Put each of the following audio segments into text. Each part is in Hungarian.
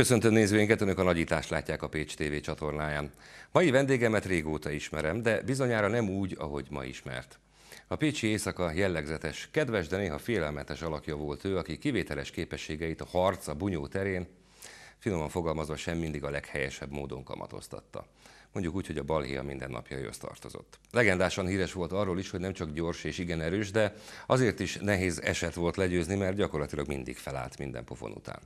Köszöntöm nézőinket, Önök a nagyítást látják a Pécs TV csatornáján. Mai vendégemet régóta ismerem, de bizonyára nem úgy, ahogy ma ismert. A Pécsi éjszaka jellegzetes, kedves, de néha félelmetes alakja volt ő, aki kivételes képességeit a harc, a bunyó terén, finoman fogalmazva sem mindig a leghelyesebb módon kamatoztatta mondjuk úgy, hogy a balhéja mindennapjaihoz tartozott. Legendásan híres volt arról is, hogy nem csak gyors és igen erős, de azért is nehéz eset volt legyőzni, mert gyakorlatilag mindig felállt minden pofon után.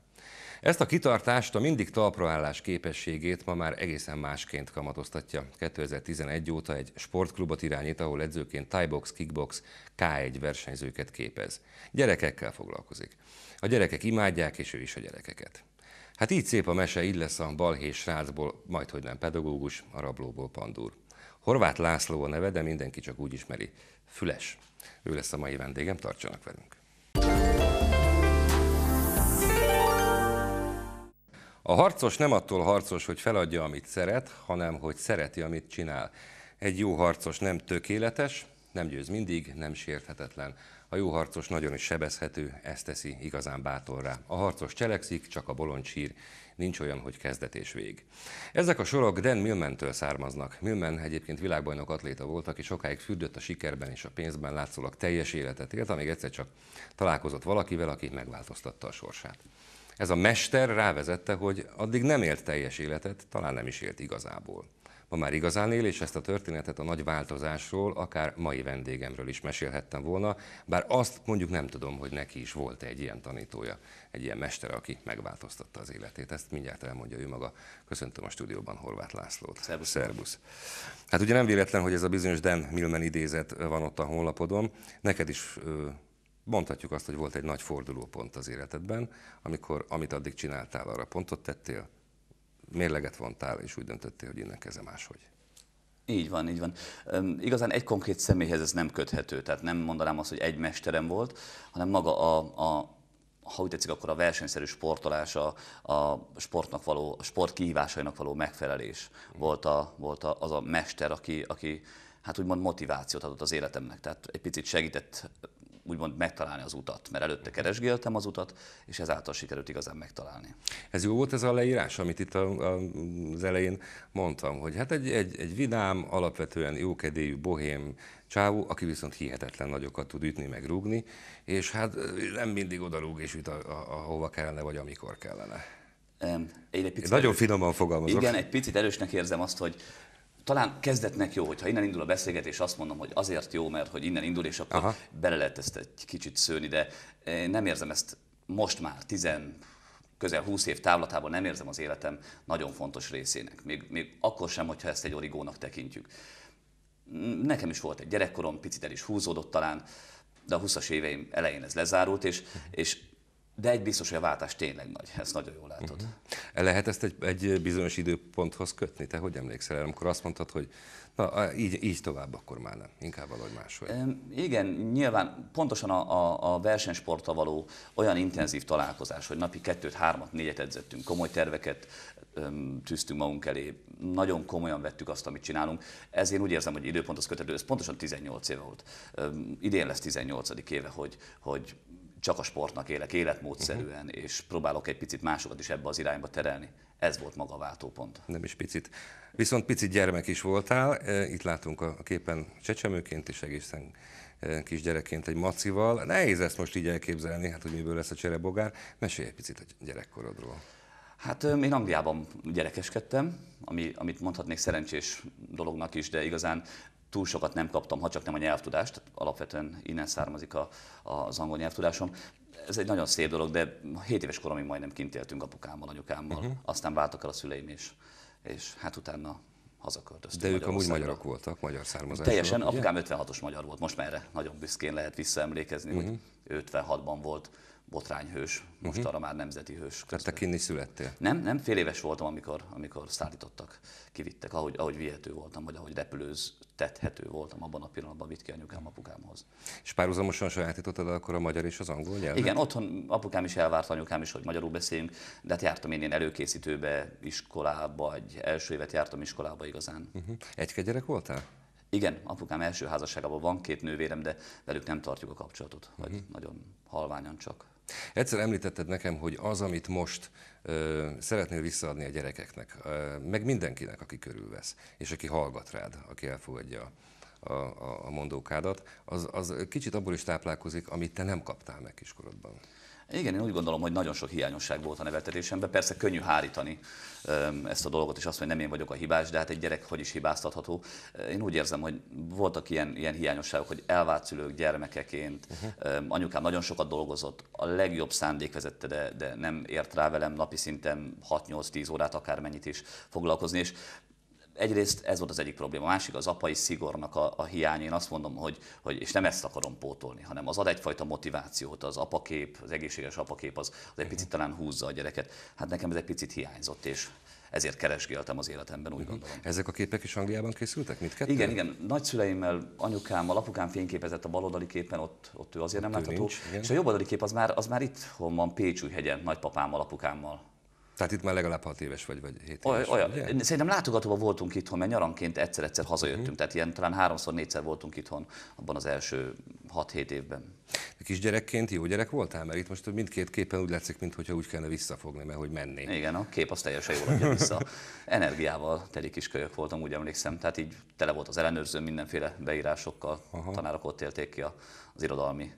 Ezt a kitartást, a mindig talpraállás képességét ma már egészen másként kamatoztatja. 2011 óta egy sportklubot irányít, ahol edzőként Thaibox, Kickbox, K1 versenyzőket képez. Gyerekekkel foglalkozik. A gyerekek imádják, és ő is a gyerekeket. Hát így szép a mese, így lesz a balhés srácból, majd hogy nem pedagógus, a rablóból pandúr. Horváth László a neve, de mindenki csak úgy ismeri. Füles. Ő lesz a mai vendégem, tartsanak velünk. A harcos nem attól harcos, hogy feladja, amit szeret, hanem hogy szereti, amit csinál. Egy jó harcos nem tökéletes, nem győz mindig, nem sérthetetlen. A jó harcos nagyon is sebezhető, ezt teszi igazán bátorrá. A harcos cselekszik, csak a bolond sír. Nincs olyan, hogy kezdet és vég. Ezek a sorok Dan millman származnak. Millman egyébként világbajnok atléta volt, aki sokáig fürdött a sikerben és a pénzben, látszólag teljes életet élt, amíg egyszer csak találkozott valakivel, aki megváltoztatta a sorsát. Ez a mester rávezette, hogy addig nem élt teljes életet, talán nem is élt igazából. Ha már igazán él, és ezt a történetet a nagy változásról, akár mai vendégemről is mesélhettem volna, bár azt mondjuk nem tudom, hogy neki is volt -e egy ilyen tanítója, egy ilyen mester, aki megváltoztatta az életét. Ezt mindjárt elmondja ő maga. Köszöntöm a stúdióban Horváth Lászlót. Szervusz. Szervusz. Hát ugye nem véletlen, hogy ez a bizonyos Dan Milman idézet van ott a honlapodon. Neked is mondhatjuk azt, hogy volt egy nagy fordulópont az életedben, amikor amit addig csináltál, arra pontot tettél, mérleget vontál, és úgy döntöttél, hogy innen kezdem máshogy. Így van, így van. Üm, igazán egy konkrét személyhez ez nem köthető, tehát nem mondanám azt, hogy egy mesterem volt, hanem maga a, a ha úgy tetszik, akkor a versenyszerű sportolás, a, a sportnak való, a sport kihívásainak való megfelelés mm. volt, a, volt a, az a mester, aki, aki hát úgymond motivációt adott az életemnek. Tehát egy picit segített úgymond megtalálni az utat, mert előtte mhm. keresgéltem az utat, és ezáltal sikerült igazán megtalálni. Ez jó volt ez a leírás, amit itt a, a, az elején mondtam, hogy hát egy, egy, egy vidám, alapvetően jókedélyű, bohém csávó, aki viszont hihetetlen nagyokat tud ütni, meg rúgni, és hát nem mindig oda rúg és üt, a, a, ahova kellene, vagy amikor kellene. Én egy picit nagyon erős... finoman fogalmazok. Igen, egy picit erősnek érzem azt, hogy talán kezdetnek jó, hogyha innen indul a beszélgetés, azt mondom, hogy azért jó, mert hogy innen indul, és akkor Aha. bele lehet ezt egy kicsit szőni, de nem érzem ezt most már, tizen, közel 20 év távlatában nem érzem az életem nagyon fontos részének. Még, még akkor sem, hogyha ezt egy origónak tekintjük. Nekem is volt egy gyerekkorom, picit el is húzódott talán, de a 20-as éveim elején ez lezárult, és, és de egy biztos, hogy a váltás tényleg nagy, ezt nagyon jól látod. Uh-huh. Lehet ezt egy, egy bizonyos időponthoz kötni? Te hogy emlékszel, amikor azt mondtad, hogy na, így, így tovább, akkor már nem, inkább valahogy máshogy. Um, igen, nyilván pontosan a, a, a versenysporta való olyan intenzív találkozás, hogy napi kettőt, hármat, négyet edzettünk, komoly terveket um, tűztünk magunk elé, nagyon komolyan vettük azt, amit csinálunk, ezért úgy érzem, hogy időponthoz kötető, ez pontosan 18 éve volt. Um, idén lesz 18. éve, hogy, hogy csak a sportnak élek, életmódszerűen, uh-huh. és próbálok egy picit másokat is ebbe az irányba terelni. Ez volt maga a váltópont. Nem is picit. Viszont picit gyermek is voltál, itt látunk a képen csecsemőként és egészen e, kisgyerekként egy macival. Nehéz ezt most így elképzelni, hát hogy miből lesz a cserebogár. Mesélj egy picit a gyerekkorodról. Hát én Angliában gyerekeskedtem, ami, amit mondhatnék szerencsés dolognak is, de igazán túl sokat nem kaptam, ha csak nem a nyelvtudást, alapvetően innen származik a, az angol nyelvtudásom. Ez egy nagyon szép dolog, de 7 éves koromig majdnem kint éltünk apukámmal, anyukámmal, uh-huh. aztán váltak el a szüleim, és, és hát utána hazaköltöztünk. De ők amúgy magyarok voltak, magyar származásúak. Teljesen, ugye? apukám 56-os magyar volt, most már erre nagyon büszkén lehet visszaemlékezni, uh-huh. hogy 56-ban mhm. volt botrányhős, mhm. most uh-huh. arra már nemzeti hős. Tehát te kinni születtél? Nem, nem, fél éves voltam, amikor, amikor szállítottak, kivittek, ahogy, ahogy vihető voltam, vagy ahogy repülőztethető voltam abban a pillanatban, vitt ki anyukám apukámhoz. És párhuzamosan sajátítottad akkor a magyar és az angol nyelvet? Igen, otthon apukám is elvárt, anyukám is, hogy magyarul beszéljünk, de hát jártam én én előkészítőbe, iskolába, egy első évet jártam iskolába igazán. Uh-huh. Mhm. egy gyerek voltál? Igen, apukám első házasságában van két nővérem, de velük nem tartjuk a kapcsolatot, uh-huh. vagy mhm. nagyon halványan csak. Egyszer említetted nekem, hogy az, amit most ö, szeretnél visszaadni a gyerekeknek, ö, meg mindenkinek, aki körülvesz, és aki hallgat rád, aki elfogadja a, a, a mondókádat, az, az kicsit abból is táplálkozik, amit te nem kaptál meg kiskorodban. Igen, én úgy gondolom, hogy nagyon sok hiányosság volt a neveltetésemben. Persze könnyű hárítani ezt a dolgot, és azt, hogy nem én vagyok a hibás, de hát egy gyerek hogy is hibáztatható. Én úgy érzem, hogy voltak ilyen, ilyen hiányosságok, hogy elvált szülők gyermekeként, uh-huh. anyukám nagyon sokat dolgozott, a legjobb szándék vezette, de, de nem ért rá velem napi szinten 6-8-10 órát akármennyit is foglalkozni, és egyrészt ez volt az egyik probléma, a másik az apai szigornak a, a hiány. Én azt mondom, hogy, hogy, és nem ezt akarom pótolni, hanem az ad egyfajta motivációt, az apakép, az egészséges apakép az, az egy picit mhm. talán húzza a gyereket. Hát nekem ez egy picit hiányzott, és ezért keresgéltem az életemben, úgy mhm. gondolom. Ezek a képek is Angliában készültek kettő? Igen, igen. Nagyszüleimmel, anyukámmal, apukám fényképezett a baloldali képen, ott, ott ő azért ott nem látható. Nincs, és a jobboldali kép az már, az már itt hol van, Pécsújhegyen, nagypapámmal, apukámmal tehát itt már legalább 6 éves vagy, vagy 7 éves Olyan, vagy, ugye? Szerintem látogatóban voltunk itthon, mert nyaranként egyszer-egyszer hazajöttünk, uh-huh. tehát ilyen talán háromszor, négyszer voltunk itthon abban az első 6-7 évben. De kisgyerekként jó gyerek voltál? Mert itt most mindkét képen úgy látszik, mintha úgy kellene visszafogni, mert hogy menni. Igen, a kép az teljesen jól adja vissza. Energiával teli kiskölyök voltam, úgy emlékszem. Tehát így tele volt az ellenőrző mindenféle beírásokkal, Aha. tanárok ott élték ki az irodalmi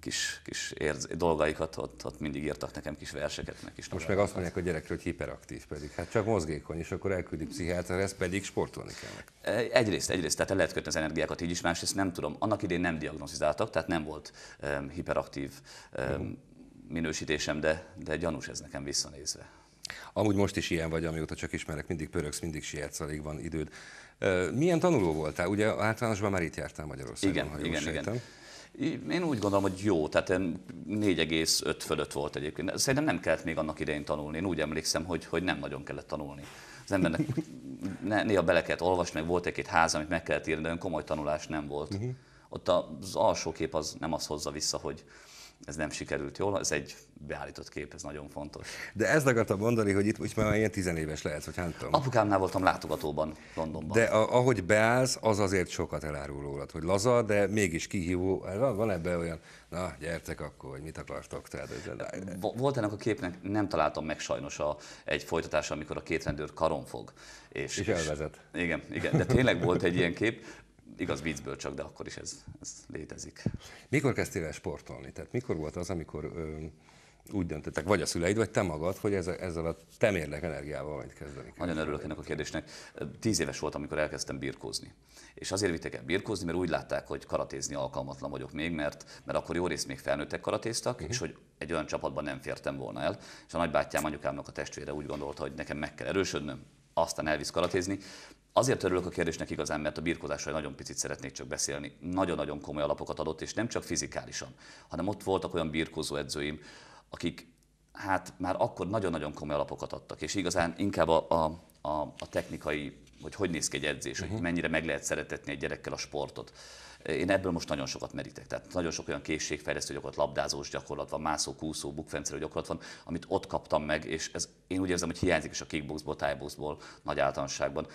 kis, kis érz, dolgaikat, ott, ott mindig írtak nekem kis verseket, meg kis Most meg azt mondják a gyerekről, hogy hiperaktív pedig. Hát csak mozgékony, és akkor elküldi ez pedig sportolni kell meg. E, egyrészt, egyrészt, tehát el lehet kötni az energiákat így is, másrészt nem tudom. Annak idén nem diagnosztizáltak, tehát nem volt um, hiperaktív um, minősítésem, de, de gyanús ez nekem visszanézve. Amúgy most is ilyen vagy, amióta csak ismerek, mindig pöröksz, mindig sietsz, alig van időd. Milyen tanuló voltál? Ugye általánosban már itt jártál Magyarországon, igen, ha jól igen, sejtem. igen. Én úgy gondolom, hogy jó, tehát 4,5 fölött volt egyébként. Szerintem nem kellett még annak idején tanulni. Én úgy emlékszem, hogy, hogy nem nagyon kellett tanulni. Az embernek néha bele kellett olvasni, meg volt egy-két ház, amit meg kellett írni, de olyan komoly tanulás nem volt. Uh-huh. Ott az alsó kép az nem az hozza vissza, hogy ez nem sikerült jól, ez egy beállított kép, ez nagyon fontos. De ezt akartam mondani, hogy itt most már ilyen tizenéves lehet, hogy hát tudom. Apukámnál voltam látogatóban Londonban. De a, ahogy beállsz, az azért sokat elárul rólad, hogy laza, de mégis kihívó. Hát van, van ebben olyan, na gyertek akkor, hogy mit akartok? Tehát, Volt ennek a képnek, nem találtam meg sajnos a, egy folytatása, amikor a két rendőr karon fog. És, és elvezet. És, igen, igen, de tényleg volt egy ilyen kép. Igaz, viccből csak, de akkor is ez, ez létezik. Mikor kezdtél el sportolni? Tehát mikor volt az, amikor ö, úgy döntöttek, vagy a szüleid, vagy te magad, hogy ez a, ezzel a temérlek energiával majd kezdeni kell? Nagyon örülök ennek a kérdésnek. Tíz éves voltam, amikor elkezdtem birkózni. És azért vittek el birkózni, mert úgy látták, hogy karatézni alkalmatlan vagyok még, mert, mert akkor jó részt még felnőttek karatéztak, uh-huh. és hogy egy olyan csapatban nem fértem volna el. És a nagybátyám anyukámnak a testvére úgy gondolta, hogy nekem meg kell erősödnöm, aztán elvisz karatézni, Azért örülök a kérdésnek igazán, mert a birkózásról nagyon picit szeretnék csak beszélni. Nagyon-nagyon komoly alapokat adott, és nem csak fizikálisan, hanem ott voltak olyan birkózó edzőim, akik hát már akkor nagyon-nagyon komoly alapokat adtak, és igazán inkább a, a, a, a technikai, hogy hogy néz ki egy edzés, uh-huh. hogy mhm. mennyire meg lehet szeretetni egy gyerekkel a sportot. Én ebből most nagyon sokat merítek. Tehát nagyon sok olyan készségfejlesztő gyakorlat, labdázós gyakorlat van, mászó, kúszó, bukfencerő gyakorlat van, amit ott kaptam meg, és ez, én úgy érzem, hogy hiányzik is a kickboxból, tájboxból nagy általánosságban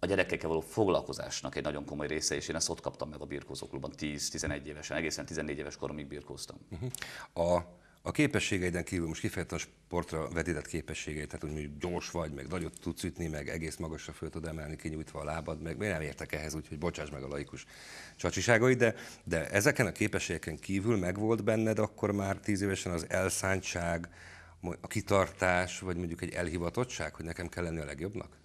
a gyerekekkel való foglalkozásnak egy nagyon komoly része, és én ezt ott kaptam meg a birkózóklubban 10-11 évesen, egészen 14 éves koromig birkóztam. Uh-huh. A a képességeiden kívül most kifejezetten a sportra vetített képességeid, tehát úgy gyors vagy, meg nagyot tudsz ütni, meg egész magasra föl tud emelni, kinyújtva a lábad, meg én nem értek ehhez, úgyhogy bocsáss meg a laikus csacsiságaid, de, de ezeken a képességeken kívül megvolt benned akkor már tíz évesen az elszántság, a kitartás, vagy mondjuk egy elhivatottság, hogy nekem kell lenni a legjobbnak?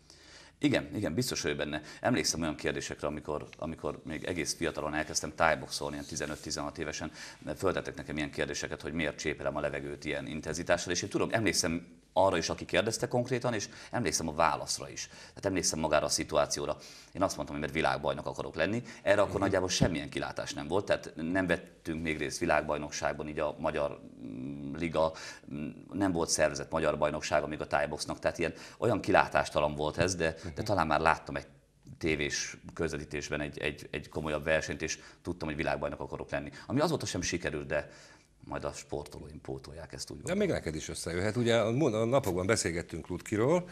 Igen, igen, biztos vagyok benne. Emlékszem olyan kérdésekre, amikor, amikor még egész fiatalon elkezdtem tájboxolni, ilyen 15-16 évesen, föltettek nekem ilyen kérdéseket, hogy miért csépelem a levegőt ilyen intenzitással, és én tudom, emlékszem arra is, aki kérdezte konkrétan, és emlékszem a válaszra is. Tehát emlékszem magára a szituációra. Én azt mondtam, hogy mert világbajnok akarok lenni. Erre akkor nagyjából semmilyen kilátás nem volt, tehát nem vettünk még részt világbajnokságban, így a magyar mm, liga, mm, nem volt szervezett magyar bajnokság, még a tájboxnak, tehát ilyen olyan kilátástalan volt ez, de, de talán már láttam egy tévés közvetítésben egy, egy, egy komolyabb versenyt, és tudtam, hogy világbajnok akarok lenni. Ami azóta sem sikerült, de, majd a sportolóim pótolják ezt úgy. De még neked is összejöhet. Ugye a napokban beszélgettünk Lutkiról,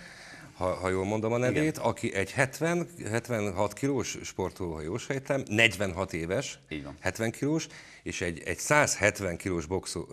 ha, ha jól mondom a nevét, Igen. aki egy 70, 76 kilós sportoló, ha jól sejtem, 46 éves, Így van. 70 kilós, és egy, egy 170 kilós boxó,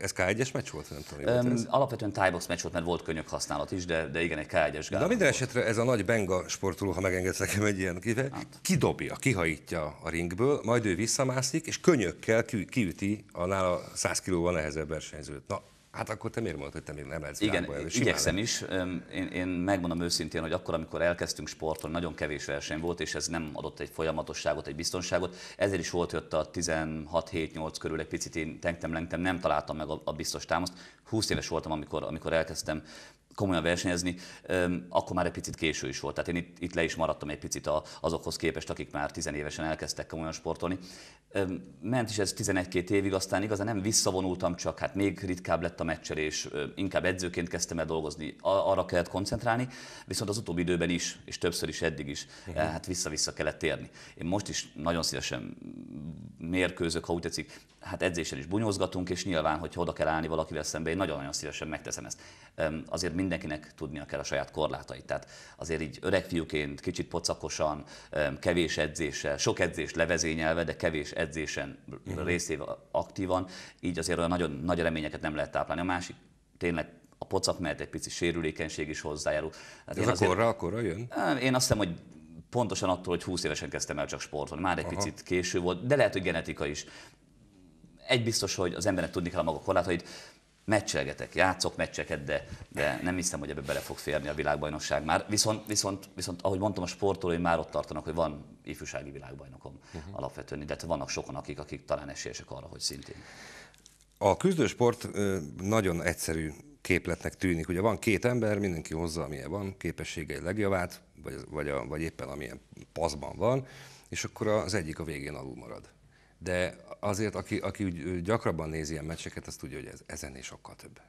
ez K1-es meccs volt? Nem tudom, um, ez? Alapvetően tájbox meccs volt, mert volt könyök használat is, de, de igen, egy K1-es gál. Na minden volt. esetre ez a nagy benga sportoló, ha megengedsz nekem egy ilyen kivel, hát. kidobja, kihajítja a ringből, majd ő visszamászik, és könyökkel kiüti a nála 100 kilóval nehezebb versenyzőt. Na, Hát akkor te miért mondod, hogy te még nem lehetsz Igen, világban, igyekszem is. Én, én megmondom őszintén, hogy akkor, amikor elkezdtünk sportolni, nagyon kevés verseny volt, és ez nem adott egy folyamatosságot, egy biztonságot. Ezért is volt, hogy ott a 16-7-8 körül egy picit én tengtem, lengtem, nem találtam meg a, a biztos támaszt. 20 éves voltam, amikor, amikor elkezdtem komolyan versenyezni, akkor már egy picit késő is volt. Tehát én itt, itt le is maradtam egy picit azokhoz képest, akik már tizenévesen elkezdtek komolyan sportolni. Ment is ez 11 két évig, aztán igazán nem visszavonultam, csak hát még ritkább lett a és inkább edzőként kezdtem el dolgozni, arra kellett koncentrálni, viszont az utóbbi időben is, és többször is eddig is, Igen. Eh, hát vissza-vissza kellett térni. Én most is nagyon szívesen mérkőzök, ha úgy tetszik, hát edzésen is bunyózgatunk, és nyilván, hogy oda kell állni valakivel szembe, én nagyon-nagyon szívesen megteszem ezt. Azért mindenkinek tudnia kell a saját korlátait. Tehát azért így öreg fiúként, kicsit pocakosan, kevés edzéssel, sok edzést levezényelve, de kevés edzésen uh aktívan, így azért olyan nagyon nagy reményeket nem lehet táplálni. A másik tényleg a pocak mellett egy pici sérülékenység is hozzájárul. Hát Ez a azért, korra, a korra jön? Én azt hiszem, hogy pontosan attól, hogy 20 évesen kezdtem el csak sportolni. Már egy Aha. picit késő volt, de lehet, hogy genetika is. Egy biztos, hogy az embernek tudni kell a maga korlátait meccselgetek, játszok meccseket, de, de nem hiszem, hogy ebbe bele fog férni a világbajnokság már. Viszont, viszont, viszont ahogy mondtam, a sportolói már ott tartanak, hogy van ifjúsági világbajnokom uh-huh. alapvetően, de hát vannak sokan, akik, akik talán esélyesek arra, hogy szintén. A küzdősport nagyon egyszerű képletnek tűnik. Ugye van két ember, mindenki hozza, amilyen van, képességei legjavát, vagy, vagy, a, vagy éppen amilyen paszban van, és akkor az egyik a végén alul marad de azért, aki, aki gyakrabban nézi ilyen meccseket, az tudja, hogy ez, ezen is sokkal több.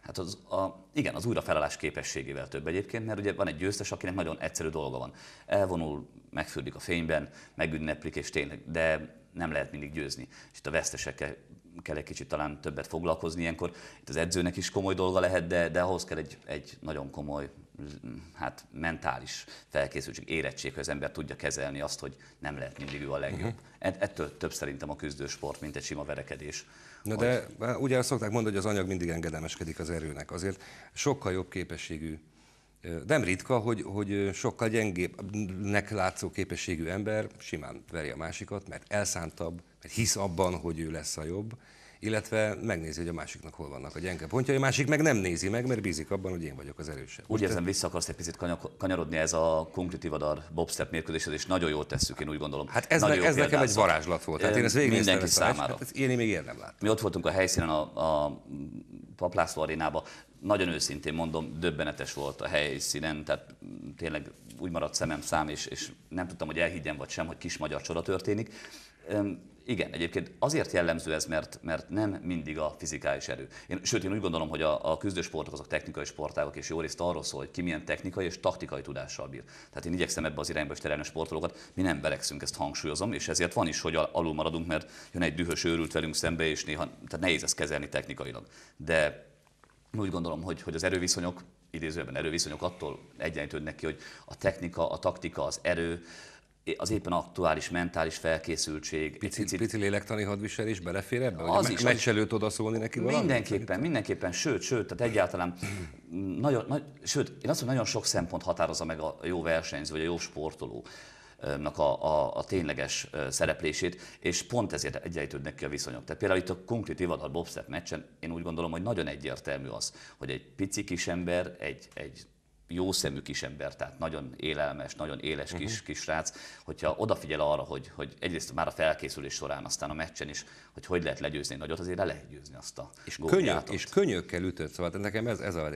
Hát az, a, igen, az újrafelelás képességével több egyébként, mert ugye van egy győztes, akinek nagyon egyszerű dolga van. Elvonul, megfürdik a fényben, megünneplik, és tényleg, de nem lehet mindig győzni. És itt a vesztesekkel kell egy kicsit talán többet foglalkozni ilyenkor. Itt az edzőnek is komoly dolga lehet, de, de ahhoz kell egy, egy nagyon komoly hát mentális felkészültség, érettség, hogy az ember tudja kezelni azt, hogy nem lehet mindig ő a legjobb. Uh-huh. Ettől több szerintem a sport mint egy sima verekedés. Na hogy... de hogy... ugye azt szokták mondani, hogy az anyag mindig engedelmeskedik az erőnek. Azért sokkal jobb képességű nem ritka, hogy, hogy sokkal gyengébbnek látszó képességű ember simán veri a másikat, mert elszántabb, mert hisz abban, hogy ő lesz a jobb, illetve megnézi, hogy a másiknak hol vannak a gyenge pontjai, a másik meg nem nézi meg, mert bízik abban, hogy én vagyok az erősebb. Úgy érzem, vissza akarsz egy picit kanyarodni ez a konkrét ivadar bobstep mérkőzéshez, és nagyon jól tesszük, én úgy gondolom. Hát ez, ne, ez nekem egy varázslat volt. Tehát én ezt mindenki hát számára. Hát én még ilyen nem láttam. Mi ott voltunk a helyszínen a, a Paplászló arénába, nagyon őszintén mondom, döbbenetes volt a helyszínen, tehát tényleg úgy maradt szemem szám, és, és nem tudtam, hogy elhiggyem vagy sem, hogy kis magyar csoda történik. Igen, egyébként azért jellemző ez, mert, mert nem mindig a fizikális erő. Én, sőt, én úgy gondolom, hogy a, a küzdősportok azok technikai sportágok, és jó részt arról szól, hogy ki milyen technikai és taktikai tudással bír. Tehát én igyekszem ebbe az irányba is terelni a sportolókat, mi nem verekszünk, ezt hangsúlyozom, és ezért van is, hogy alul maradunk, mert jön egy dühös őrült velünk szembe, és néha tehát nehéz ezt kezelni technikailag. De úgy gondolom, hogy, hogy az erőviszonyok, idézőben erőviszonyok attól egyenlítődnek ki, hogy a technika, a taktika, az erő, az éppen aktuális mentális felkészültség. Pici, picit, pici lélektani hadviselés belefér ebbe? Az is. Meccselőt odaszólni neki valamit? Mindenképpen, valamit? mindenképpen, sőt, sőt, tehát egyáltalán nagyon, nagy, sőt, én azt mondom, nagyon sok szempont határozza meg a jó versenyző, vagy a jó sportoló a, a, a tényleges szereplését, és pont ezért egyenlítődnek ki a viszonyok. Tehát például itt a konkrét évadal Bobstep meccsen én úgy gondolom, hogy nagyon egyértelmű az, hogy egy pici kis ember, egy, egy jó szemű kisember, tehát nagyon élelmes, nagyon éles kis, uh-huh. kis srác, hogyha odafigyel arra, hogy, hogy egyrészt már a felkészülés során, aztán a meccsen is, hogy hogy lehet legyőzni nagyot, azért le lehet győzni azt a és könnyök, És könnyökkel ütött, szóval nekem ez, ez a...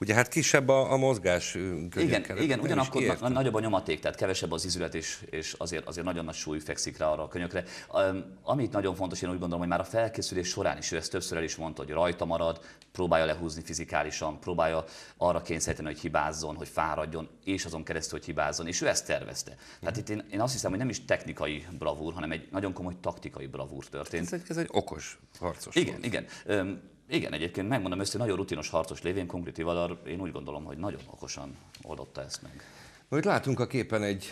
Ugye hát kisebb a, a mozgás Igen, igen ugyanakkor na, nagyobb a nyomaték, tehát kevesebb az izület, és, és azért, azért nagyon nagy súly fekszik rá arra a könyökre. Um, amit nagyon fontos, én úgy gondolom, hogy már a felkészülés során is, ő ezt többször el is mondta, hogy rajta marad, próbálja lehúzni fizikálisan, próbálja arra kényszeríteni, hogy hibá hibázzon, hogy fáradjon, és azon keresztül, hogy hibázzon. És ő ezt tervezte. Tehát mhm. itt én, én azt hiszem, hogy nem is technikai bravúr, hanem egy nagyon komoly taktikai bravúr történt. Ez egy, ez egy okos harcos. Igen, volt. igen. Öm, igen, egyébként megmondom ezt, hogy nagyon rutinos harcos lévén, konkrét Ivadar, én úgy gondolom, hogy nagyon okosan oldotta ezt meg. Na, látunk a képen egy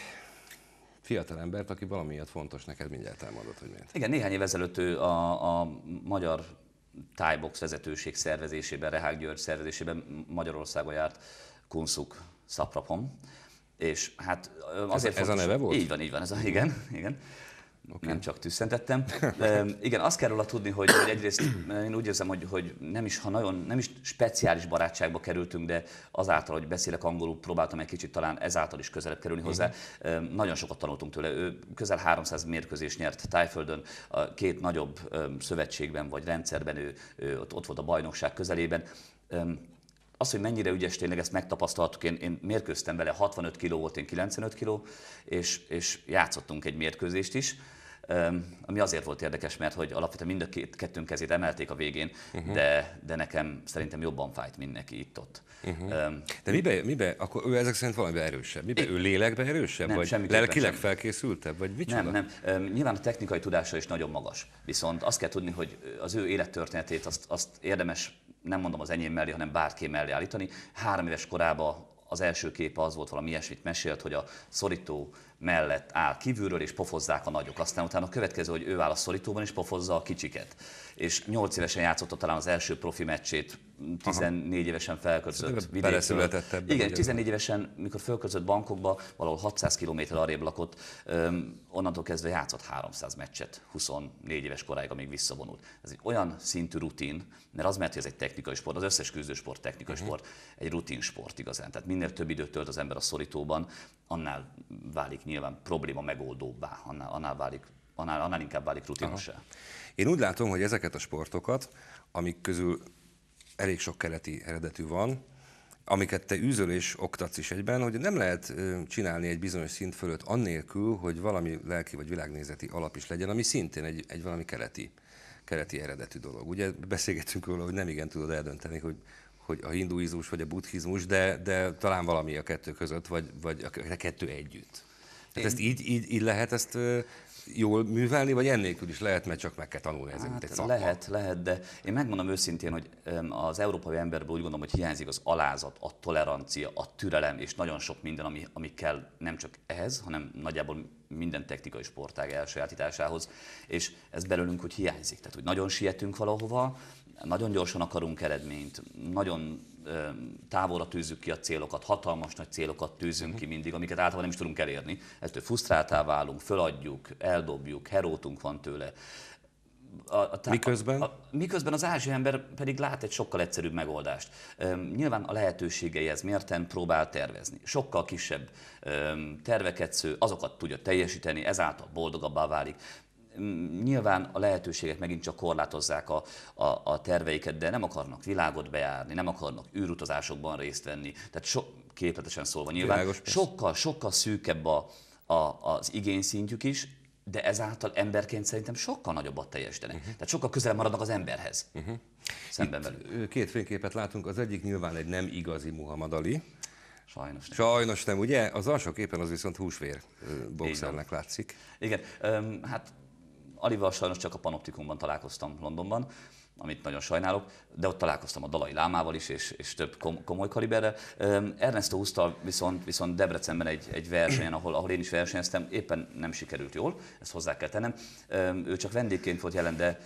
fiatal embert, aki valamiért fontos neked, mindjárt elmondott, hogy miért. Igen, néhány év ezelőtt ő a, a magyar Tájbox vezetőség szervezésében, Rehák György szervezésében Magyarországon járt Kunszuk szaprapom. És hát azért ez, fontos, ez a neve volt? Így van, így van, ez a, igen, igen. Okay. Nem csak tüsszentettem. igen, azt kell róla tudni, hogy, hogy egyrészt én úgy érzem, hogy, hogy nem is, ha nagyon, nem is speciális barátságba kerültünk, de azáltal, hogy beszélek angolul, próbáltam egy kicsit talán ezáltal is közelebb kerülni hozzá. E, nagyon sokat tanultunk tőle. Ő közel 300 mérkőzés nyert Tájföldön, a két nagyobb szövetségben vagy rendszerben, ő, ő ott, ott volt a bajnokság közelében az, hogy mennyire ügyes tényleg, ezt megtapasztaltuk. Én, én mérkőztem vele, 65 kg volt, én 95 kg, és, és játszottunk egy mérkőzést is ami azért volt érdekes, mert hogy alapvetően mind a két, kettőnk kezét emelték a végén, uh-huh. de, de nekem szerintem jobban fájt neki itt-ott. Uh-huh. Um, de mibe, mibe, akkor ő ezek szerint valamiben erősebb? Mibe, é... ő lélekbe erősebb? Nem, vagy lelkileg sem. felkészültebb? Vagy micsoda? Nem, nem. Um, nyilván a technikai tudása is nagyon magas, viszont azt kell tudni, hogy az ő élettörténetét azt, azt érdemes nem mondom az enyém mellé, hanem bárki mellé állítani. Három éves korában az első képe az volt, valami ilyesmit mesélt, hogy a szorító mellett áll kívülről, és pofozzák a nagyok. Aztán utána a következő, hogy ő áll a szorítóban, és pofozza a kicsiket. És 8 évesen játszotta talán az első profi meccsét, 14 Aha. évesen felköltözött vidékről. Igen, 14 évesen, mikor felköltözött bankokba, valahol 600 km arrébb lakott, öm, onnantól kezdve játszott 300 meccset, 24 éves koráig, amíg visszavonult. Ez egy olyan szintű rutin, mert az mert, hogy ez egy technikai sport, az összes küzdősport technikai uh-huh. sport, egy rutin sport igazán. Tehát minél több időt tölt az ember a szorítóban, annál válik nyilván probléma megoldóbbá, annál, annál, válik, annál, annál inkább válik rutinosá. Én úgy látom, hogy ezeket a sportokat, amik közül elég sok keleti eredetű van, amiket te űzöl és oktatsz is egyben, hogy nem lehet csinálni egy bizonyos szint fölött annélkül, hogy valami lelki vagy világnézeti alap is legyen, ami szintén egy, egy valami keleti, keleti eredetű dolog. Ugye beszélgetünk róla, hogy nem igen tudod eldönteni, hogy, hogy a hinduizmus vagy a buddhizmus, de, de talán valami a kettő között, vagy, vagy a kettő együtt. Tehát ezt így, így, így lehet ezt jól művelni, vagy ennélkül is lehet, mert csak meg kell tanulni ezen, hát, egy Lehet, lehet, de én megmondom őszintén, hogy az európai emberből úgy gondolom, hogy hiányzik az alázat, a tolerancia, a türelem, és nagyon sok minden, ami, ami kell nem csak ehhez, hanem nagyjából minden technikai sportág elsajátításához, és ez belőlünk hogy hiányzik. Tehát, hogy nagyon sietünk valahova, nagyon gyorsan akarunk eredményt, nagyon távolra tűzzük ki a célokat, hatalmas nagy célokat tűzünk ki mindig, amiket általában nem is tudunk elérni. Ettől frusztráltá válunk, föladjuk, eldobjuk, herótunk van tőle. A, a, a, miközben? A, a, miközben az ázsia ember pedig lát egy sokkal egyszerűbb megoldást. Üm, nyilván a lehetőségeihez mérten próbál tervezni. Sokkal kisebb üm, terveket sző, azokat tudja teljesíteni, ezáltal boldogabbá válik. Hm, nyilván a lehetőségek megint csak korlátozzák a, a, a terveiket, de nem akarnak világot bejárni, nem akarnak űrutazásokban részt venni. Tehát so, képletesen szólva nyilván Világos, sokkal, sokkal szűkebb a, a, az igényszintjük is, de ezáltal emberként szerintem sokkal nagyobbat teljesítenek. Uh-huh. Mhm. Tehát sokkal közelebb maradnak az emberhez. Uh-huh. Szemben Itt velük. Két fényképet látunk, az egyik nyilván egy nem igazi Muhammad Ali. Sajnos nem. Sajnos nem, ugye? Az alsó képen az viszont húsvér boxernek látszik. Igen, um, hát Alival sajnos csak a panoptikumban találkoztam Londonban, amit nagyon sajnálok, de ott találkoztam a Dalai Lámával is, és, és több komoly kaliberrel. Ernesto Huszta viszont, viszont Debrecenben egy, egy versenyen, ahol, ahol én is versenyeztem, éppen nem sikerült jól, ezt hozzá kell tennem. Ő csak vendégként volt jelen, de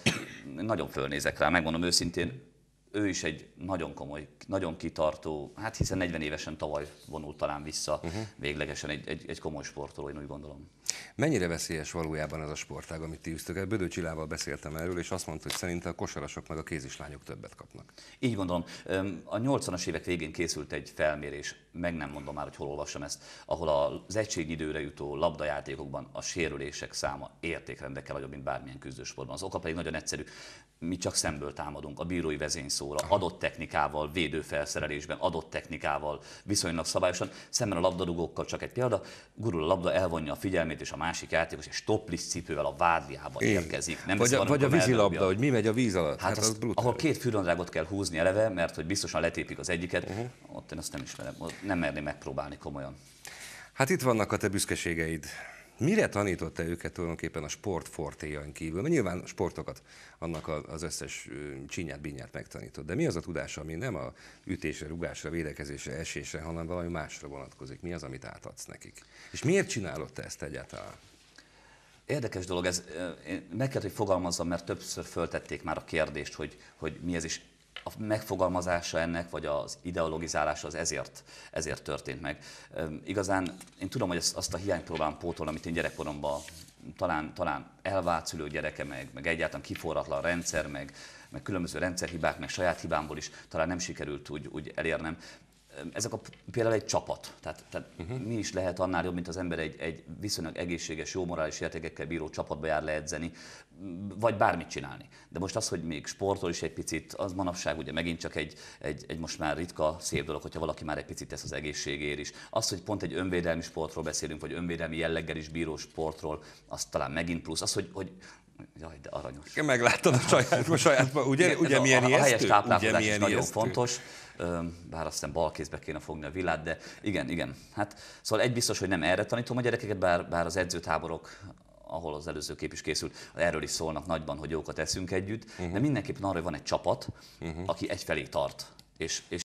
nagyon fölnézek rá, megmondom őszintén, ő is egy nagyon komoly, nagyon kitartó, hát hiszen 40 évesen tavaly vonult talán vissza uh-huh. véglegesen egy, egy, egy komoly sportoló, én úgy gondolom. Mennyire veszélyes valójában ez a sportág, amit ti üztök? Bödő Csillával beszéltem erről, és azt mondta, hogy szerinte a kosarasok meg a kézislányok többet kapnak. Így gondolom. a 80-as évek végén készült egy felmérés, meg nem mondom már, hogy hol olvasom ezt, ahol az egységidőre jutó labdajátékokban a sérülések száma értékrendekkel nagyobb, mint bármilyen küzdősportban. Az oka pedig nagyon egyszerű. Mi csak szemből támadunk, a bírói vezényszóra, adott technikával, védőfelszerelésben, adott technikával, viszonylag szabályosan. Szemben a labdarúgókkal csak egy példa, gurul a labda, elvonja a figyelmét, labdarúgásversenyt, és a másik játékos egy stoplis cipővel a vádliába érkezik. Nem vagy, a, vagy a vízilabda, hogy mi megy a víz alatt. Hát, hát az, az ahol két fűrandrágot kell húzni eleve, mert hogy biztosan letépik az egyiket, uh-huh. ott én azt nem ismerem, nem merném megpróbálni komolyan. Hát itt vannak a te büszkeségeid. Mire tanította őket tulajdonképpen a sport fortéjain kívül? Mert nyilván sportokat annak az összes csinyát, binyát megtanított. De mi az a tudás, ami nem a ütésre, rugásra, védekezésre, esésre, hanem valami másra vonatkozik? Mi az, amit átadsz nekik? És miért csinálod te ezt egyáltalán? Érdekes dolog, ez, meg kell, hogy fogalmazzam, mert többször föltették már a kérdést, hogy, hogy mi ez is a megfogalmazása ennek, vagy az ideologizálása az ezért, ezért történt meg. Üm, igazán én tudom, hogy azt a hiányt próbálom pótolni, amit én gyerekkoromban talán, talán elvált szülő gyereke, meg, meg egyáltalán kiforratlan rendszer, meg, meg különböző rendszerhibák, meg saját hibámból is talán nem sikerült úgy, úgy elérnem ezek a, például egy csapat. Tehát, tehát uh-huh. mi is lehet annál jobb, mint az ember egy, egy viszonylag egészséges, jó morális értékekkel bíró csapatba jár leedzeni, vagy bármit csinálni. De most az, hogy még sportol is egy picit, az manapság ugye megint csak egy, egy, egy most már ritka, szép dolog, hogyha valaki már egy picit tesz az egészségért is. Az, hogy pont egy önvédelmi sportról beszélünk, vagy önvédelmi jelleggel is bíró sportról, az talán megint plusz. Az, hogy, hogy Jaj, de aranyos. Megláttad a saját, a saját ugye, ugye no, milyen a, a helyes táplálkozás ugye is nagyon ijesztő. fontos bár aztán bal kézbe kéne fogni a villát, de igen, igen. Hát, szóval egy biztos, hogy nem erre tanítom a gyerekeket, bár, bár az edzőtáborok ahol az előző kép is készült, erről is szólnak nagyban, hogy jókat eszünk együtt, uh-huh. de mhm. mindenképpen arra, hogy van egy csapat, uh-huh. aki egyfelé tart. És, és